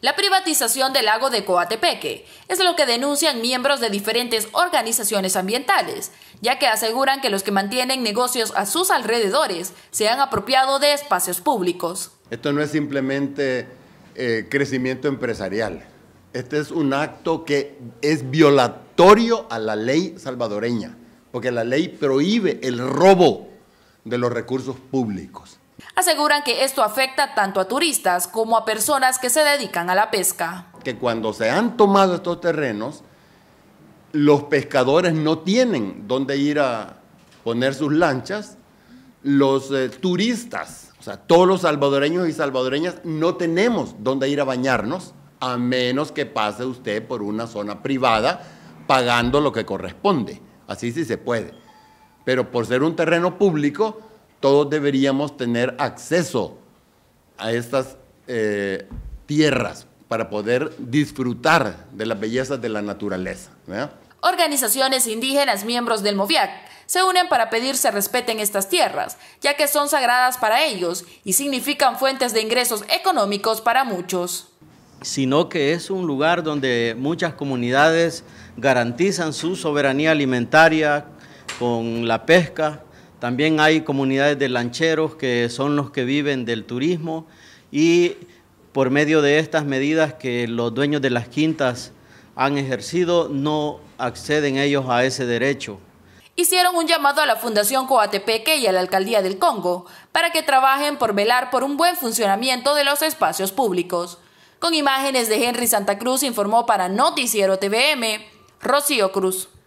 La privatización del lago de Coatepeque es lo que denuncian miembros de diferentes organizaciones ambientales, ya que aseguran que los que mantienen negocios a sus alrededores se han apropiado de espacios públicos. Esto no es simplemente eh, crecimiento empresarial. Este es un acto que es violatorio a la ley salvadoreña, porque la ley prohíbe el robo de los recursos públicos. Aseguran que esto afecta tanto a turistas como a personas que se dedican a la pesca. Que cuando se han tomado estos terrenos, los pescadores no tienen dónde ir a poner sus lanchas, los eh, turistas, o sea, todos los salvadoreños y salvadoreñas no tenemos dónde ir a bañarnos, a menos que pase usted por una zona privada pagando lo que corresponde. Así sí se puede. Pero por ser un terreno público, todos deberíamos tener acceso a estas eh, tierras para poder disfrutar de las bellezas de la naturaleza. Organizaciones indígenas miembros del MOVIAC se unen para pedir se respeten estas tierras, ya que son sagradas para ellos y significan fuentes de ingresos económicos para muchos. Sino que es un lugar donde muchas comunidades garantizan su soberanía alimentaria con la pesca, también hay comunidades de lancheros que son los que viven del turismo y por medio de estas medidas que los dueños de las quintas han ejercido, no acceden ellos a ese derecho. Hicieron un llamado a la Fundación Coatepeque y a la Alcaldía del Congo para que trabajen por velar por un buen funcionamiento de los espacios públicos. Con imágenes de Henry Santa Cruz informó para Noticiero TVM, Rocío Cruz.